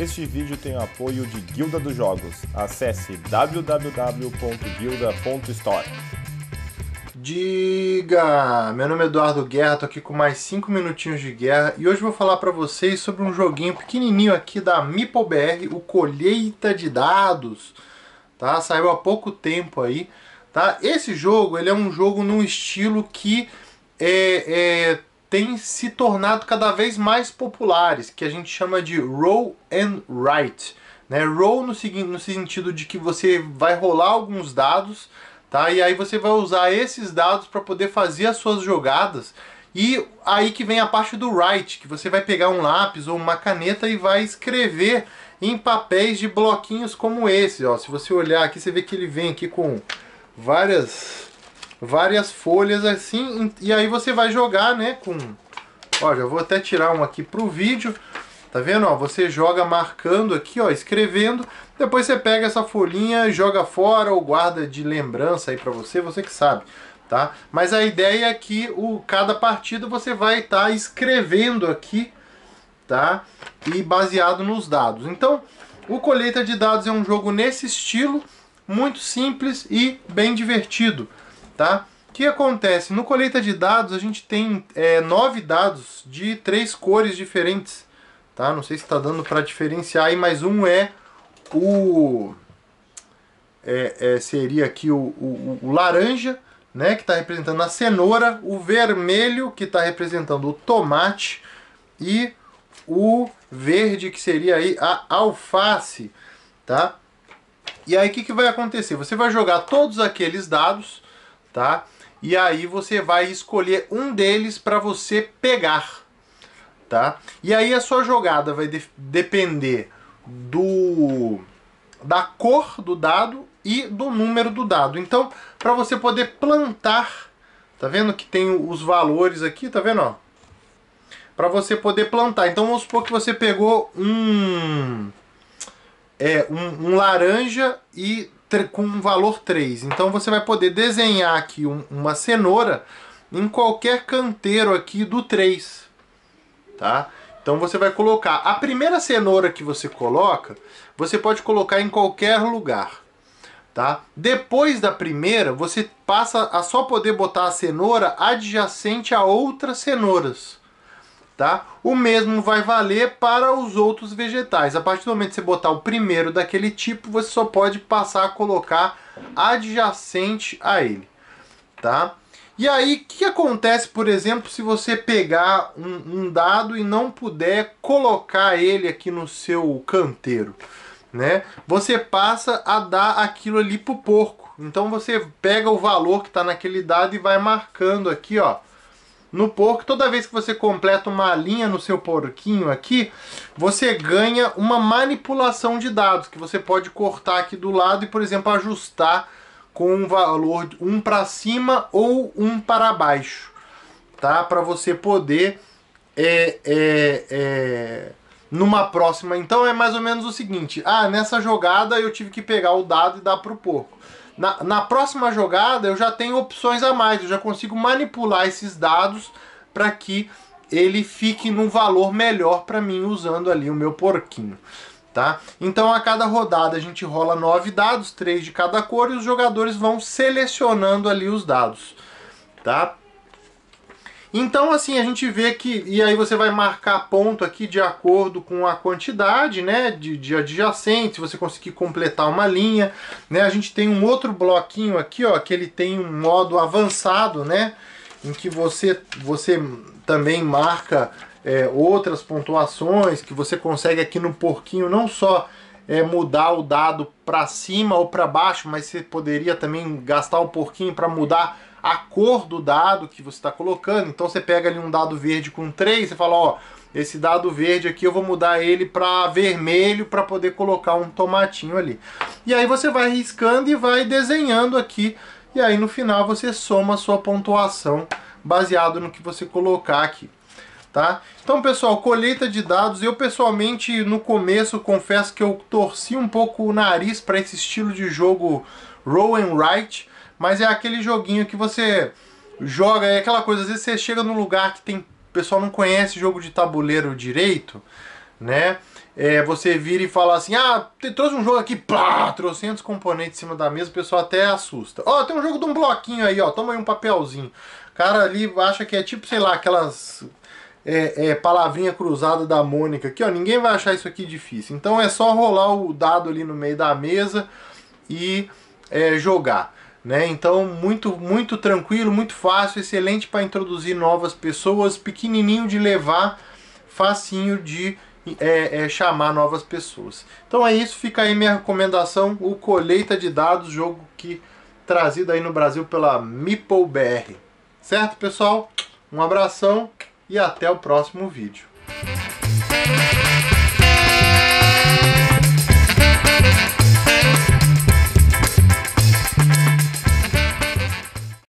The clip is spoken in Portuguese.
Este vídeo tem o apoio de Guilda dos Jogos. Acesse www.guilda.store. Diga! Meu nome é Eduardo Guerra, tô aqui com mais 5 minutinhos de guerra e hoje vou falar para vocês sobre um joguinho pequenininho aqui da MeepleBR, o Colheita de Dados. Tá? Saiu há pouco tempo aí, tá? Esse jogo, ele é um jogo num estilo que é, é têm se tornado cada vez mais populares, que a gente chama de roll and write. Né? Roll no, no sentido de que você vai rolar alguns dados, tá? E aí você vai usar esses dados para poder fazer as suas jogadas. E aí que vem a parte do write, que você vai pegar um lápis ou uma caneta e vai escrever em papéis de bloquinhos como esse. Ó. Se você olhar aqui, você vê que ele vem aqui com várias várias folhas assim, e aí você vai jogar, né, com... Olha, eu vou até tirar um aqui para o vídeo, tá vendo, ó, você joga marcando aqui, ó, escrevendo, depois você pega essa folhinha, joga fora ou guarda de lembrança aí para você, você que sabe, tá? Mas a ideia é que o, cada partido você vai estar tá escrevendo aqui, tá? E baseado nos dados. Então, o Colheita de Dados é um jogo nesse estilo, muito simples e bem divertido tá? O que acontece? No colheita de dados a gente tem é, nove dados de três cores diferentes, tá? Não sei se está dando para diferenciar. E mais um é o é, é, seria aqui o, o, o laranja, né, que está representando a cenoura, o vermelho que está representando o tomate e o verde que seria aí a alface, tá? E aí o que, que vai acontecer? Você vai jogar todos aqueles dados tá? E aí você vai escolher um deles para você pegar, tá? E aí a sua jogada vai de depender do da cor do dado e do número do dado. Então, para você poder plantar, tá vendo que tem os valores aqui, tá vendo, Para você poder plantar. Então, vamos supor que você pegou um é um, um laranja e com um valor 3. Então você vai poder desenhar aqui um, uma cenoura em qualquer canteiro aqui do 3. Tá? Então você vai colocar... A primeira cenoura que você coloca, você pode colocar em qualquer lugar. Tá? Depois da primeira, você passa a só poder botar a cenoura adjacente a outras cenouras. Tá? O mesmo vai valer para os outros vegetais. A partir do momento que você botar o primeiro daquele tipo, você só pode passar a colocar adjacente a ele. Tá? E aí, o que acontece, por exemplo, se você pegar um, um, dado e não puder colocar ele aqui no seu canteiro? Né? Você passa a dar aquilo ali pro porco. Então você pega o valor que está naquele dado e vai marcando aqui, ó no porco. Toda vez que você completa uma linha no seu porquinho aqui, você ganha uma manipulação de dados, que você pode cortar aqui do lado e, por exemplo, ajustar com um valor um para cima ou um para baixo, tá? Para você poder é, é, é, numa próxima. Então é mais ou menos o seguinte: ah, nessa jogada eu tive que pegar o dado e dar para o porco na, na próxima jogada eu já tenho opções a mais, eu já consigo manipular esses dados para que ele fique num valor melhor para mim usando ali o meu porquinho. Tá? Então a cada rodada a gente rola nove dados, três de cada cor, e os jogadores vão selecionando ali os dados. Tá? Então, assim, a gente vê que. E aí você vai marcar ponto aqui de acordo com a quantidade né, de, de adjacentes, se você conseguir completar uma linha. Né? A gente tem um outro bloquinho aqui, ó, que ele tem um modo avançado, né? Em que você, você também marca é, outras pontuações, que você consegue aqui no porquinho não só é, mudar o dado para cima ou para baixo, mas você poderia também gastar o porquinho para mudar a cor do dado que você está colocando. Então você pega ali um dado verde com 3, você fala, ó, esse dado verde aqui eu vou mudar ele para vermelho para poder colocar um tomatinho ali. E aí você vai riscando e vai desenhando aqui, e aí no final você soma a sua pontuação baseado no que você colocar aqui. Tá? Então pessoal, colheita de dados, eu pessoalmente no começo confesso que eu torci um pouco o nariz para esse estilo de jogo roll and write, mas é aquele joguinho que você joga, é aquela coisa, às vezes você chega num lugar que tem. O pessoal não conhece jogo de tabuleiro direito, né? É, você vira e fala assim: ah, trouxe um jogo aqui, trouxe trocentos componentes em cima da mesa, o pessoal até assusta. Ó, oh, tem um jogo de um bloquinho aí, ó, toma aí um papelzinho. O cara ali acha que é tipo, sei lá, aquelas é, é, palavrinha cruzada da Mônica aqui, ó, ninguém vai achar isso aqui difícil. Então é só rolar o dado ali no meio da mesa e é, jogar. Né? Então, muito, muito tranquilo, muito fácil, excelente para introduzir novas pessoas, pequenininho de levar, facinho de é, é, chamar novas pessoas. Então é isso, fica aí minha recomendação, o Colheita de Dados, jogo que trazido aí no Brasil pela MeepleBR. Certo, pessoal? Um abração e até o próximo vídeo.